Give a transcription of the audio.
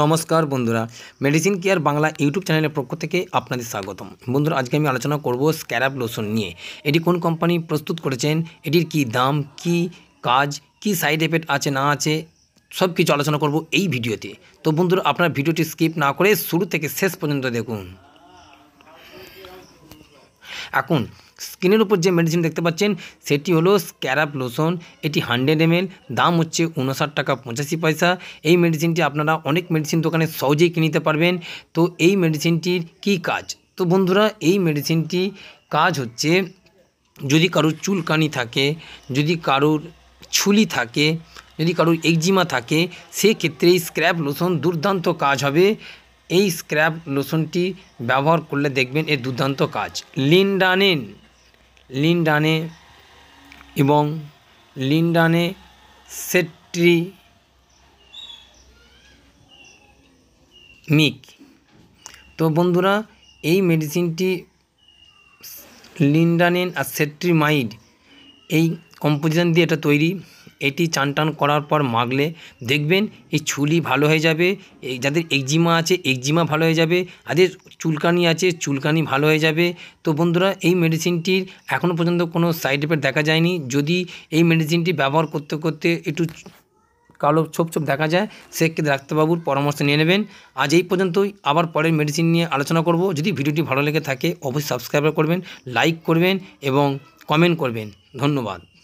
নমস্কার বন্ধুরা medicine care Bangla YouTube চ্যানেলের পক্ষ থেকে আপনাদের স্বাগতম বন্ধুরা আজকে আমি আলোচনা করব স্ক্যারাব লোশন নিয়ে এটি কোন কোম্পানি প্রস্তুত করেছেন এটির কি দাম কি কাজ কি সাইড এফেক্ট আছে না আছে সব কিছু আলোচনা করব এই ভিডিওতে তো বন্ধুরা আপনার ভিডিওটি স্কিপ না করে শুরু থেকে শেষ পর্যন্ত দেখুন এখন স্কিনের উপর যে মেডিসিন দেখতে পাচ্ছেন সেটি হলো স্ক্যারাপ লোশন এটি হান্ড্রেড এম দাম হচ্ছে উনষাট টাকা পঁচাশি পয়সা এই মেডিসিনটি আপনারা অনেক মেডিসিন দোকানে সহজেই কিনতে পারবেন তো এই মেডিসিনটির কি কাজ তো বন্ধুরা এই মেডিসিনটি কাজ হচ্ছে যদি কারোর চুলকানি থাকে যদি কারোর ছুলি থাকে যদি কারোর একজিমা থাকে সেক্ষেত্রে এই স্ক্র্যাপ লোশন দুর্দান্ত কাজ হবে এই স্ক্র্যাপ লোশনটি ব্যবহার করলে দেখবেন এর দুর্দান্ত কাজ লিনডানেন লিনডানে এবং লিনডানে সেট্রি মিক তো বন্ধুরা এই মেডিসিনটি লিনডানেন আর সেট্রিমাইড এই কম্পোজিশন দিয়ে এটা তৈরি এটি চান টান করার পর মাগলে দেখবেন এই ছুলি ভালো হয়ে যাবে যাদের একজিমা আছে একজিমা ভালো হয়ে যাবে যাদের চুলকানি আছে চুলকানি ভালো হয়ে যাবে তো বন্ধুরা এই মেডিসিনটির এখনও পর্যন্ত কোনো সাইড এফেক্ট দেখা যায়নি যদি এই মেডিসিনটি ব্যবহার করতে করতে একটু কালো ছোপ ছোপ দেখা যায় সেক্ষেত্রে ডাক্তারবাবুর পরামর্শ নিয়ে নেবেন আজ এই পর্যন্তই আবার পরের মেডিসিন নিয়ে আলোচনা করব যদি ভিডিওটি ভালো লেগে থাকে অবশ্যই সাবস্ক্রাইব করবেন লাইক করবেন এবং কমেন্ট করবেন ধন্যবাদ